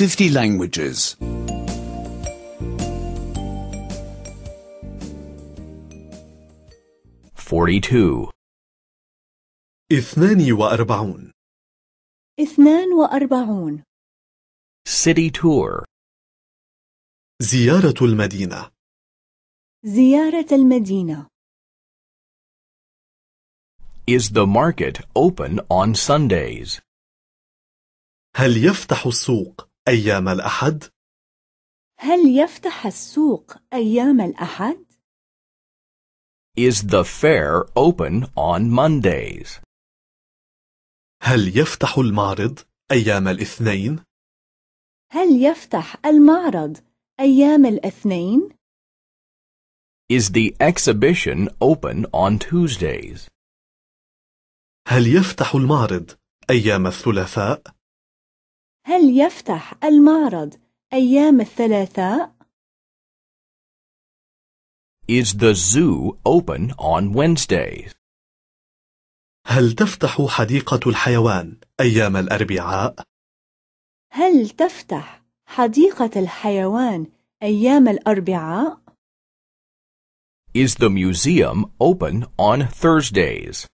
50 languages. 42 اثنان وأربعون اثنان وأربعون City tour. زيارة المدينة زيارة المدينة Is the market open on Sundays? هل يفتح السوق أيام الأحد؟ هل يفتح السوق أيام الأحد؟ Is the fair open on Mondays? هل يفتح المعرض أيام الاثنين؟ هل يفتح المعرض أيام الاثنين؟ Is the exhibition open on Tuesdays? هل يفتح المعرض أيام الثلاثاء؟ هل يفتح المعرض أيام الثلاثاء؟ Is the zoo open on Wednesdays? هل تفتح حديقة الحيوان أيام الأربعاء؟ هل تفتح حديقة الحيوان أيام الأربعاء؟ Is the museum open on Thursdays?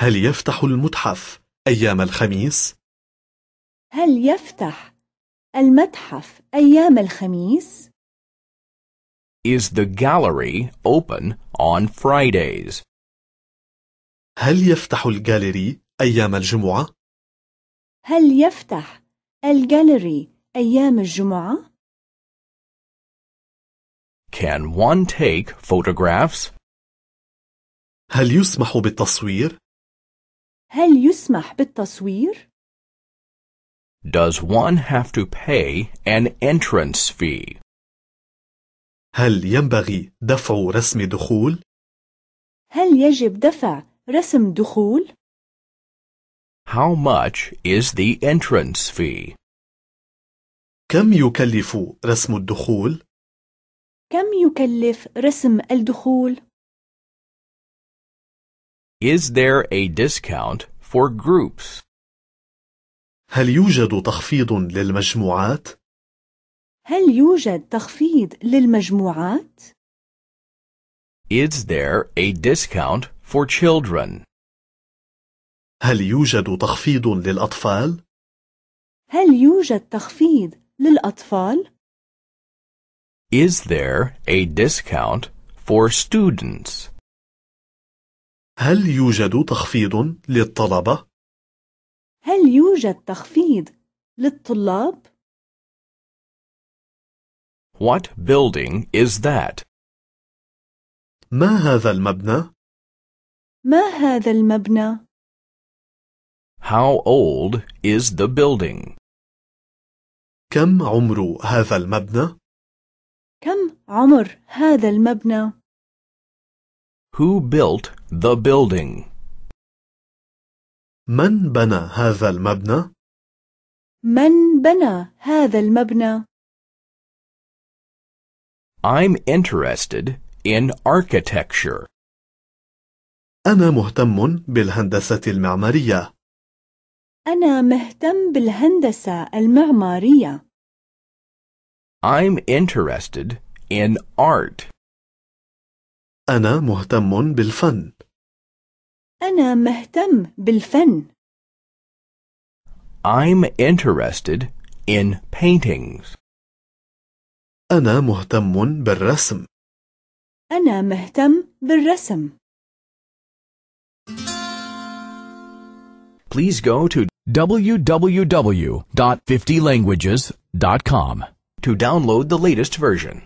هل يفتح المتحف أيام الخميس؟ هل يفتح المتحف أيام الخميس؟ Is the gallery open on Fridays? هل يفتح الجاليري أيام الجمعة؟ هل يفتح الجاليري أيام الجمعة؟ Can one take photographs? هل يسمح بالتصوير؟ هل يسمح بالتصوير؟ Does one have to pay an entrance fee? هل ينبغي دفع رسم دخول؟ هل يجب دفع رسم دخول؟ How much is the entrance fee? كم يكلف رسم الدخول؟ كم يكلف رسم الدخول؟ Is there a discount for groups? هل يوجد تخفيض للمجموعات؟ هل يوجد تخفيض للمجموعات؟ Is there a discount for children? هل يوجد تخفيض للأطفال؟ هل يوجد تخفيض للأطفال؟ Is there a discount for students? هل يوجد تخفيض للطلبة؟ يوجد تخفيض للطلاب؟ What building is that? ما هذا المبنى؟ ما هذا المبنى؟ How old is the building? كم عمر هذا المبنى؟ كم عمر هذا المبنى؟ Who built the building? من بنى هذا المبنى؟ من بنى هذا المبنى؟ I'm interested in architecture. أنا مهتم بالهندسة المعمارية. أنا مهتم بالهندسة المعمارية. I'm interested in art. أنا مهتم بالفن. أنا مهتم بالفن. I'm interested in paintings. أنا مهتم بالرسم. أنا مهتم بالرسم. Please go to www.50languages.com to download the latest version.